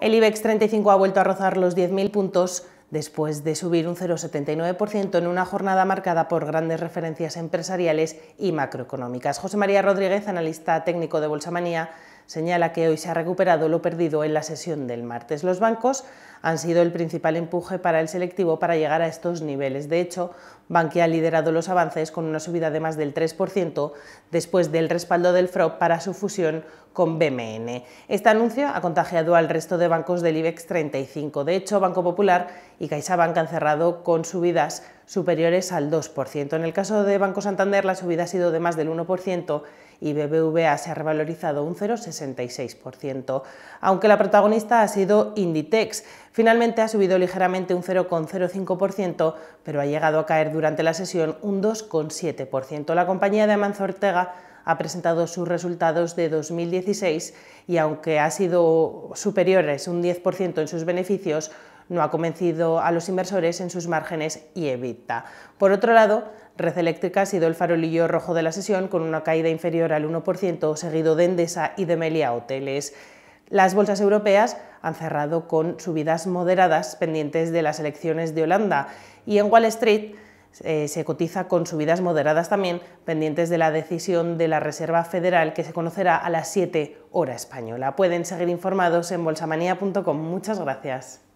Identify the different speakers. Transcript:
Speaker 1: El IBEX 35 ha vuelto a rozar los 10.000 puntos después de subir un 0,79% en una jornada marcada por grandes referencias empresariales y macroeconómicas. José María Rodríguez, analista técnico de Bolsamanía, señala que hoy se ha recuperado lo perdido en la sesión del martes. Los bancos han sido el principal empuje para el selectivo para llegar a estos niveles. De hecho, Bankia ha liderado los avances con una subida de más del 3% después del respaldo del FROP para su fusión con BMN. Este anuncio ha contagiado al resto de bancos del IBEX 35. De hecho, Banco Popular y CaixaBank han cerrado con subidas superiores al 2%. En el caso de Banco Santander, la subida ha sido de más del 1% y BBVA se ha revalorizado un 0,66%, aunque la protagonista ha sido Inditex. Finalmente ha subido ligeramente un 0,05%, pero ha llegado a caer durante la sesión un 2,7%. La compañía de Amanzo Ortega ha presentado sus resultados de 2016 y aunque ha sido superiores un 10% en sus beneficios, no ha convencido a los inversores en sus márgenes y evita Por otro lado, Red Eléctrica ha sido el farolillo rojo de la sesión con una caída inferior al 1%, seguido de Endesa y de Melia Hoteles. Las bolsas europeas han cerrado con subidas moderadas pendientes de las elecciones de Holanda y en Wall Street eh, se cotiza con subidas moderadas también, pendientes de la decisión de la Reserva Federal que se conocerá a las 7 hora española. Pueden seguir informados en bolsamanía.com. Muchas gracias.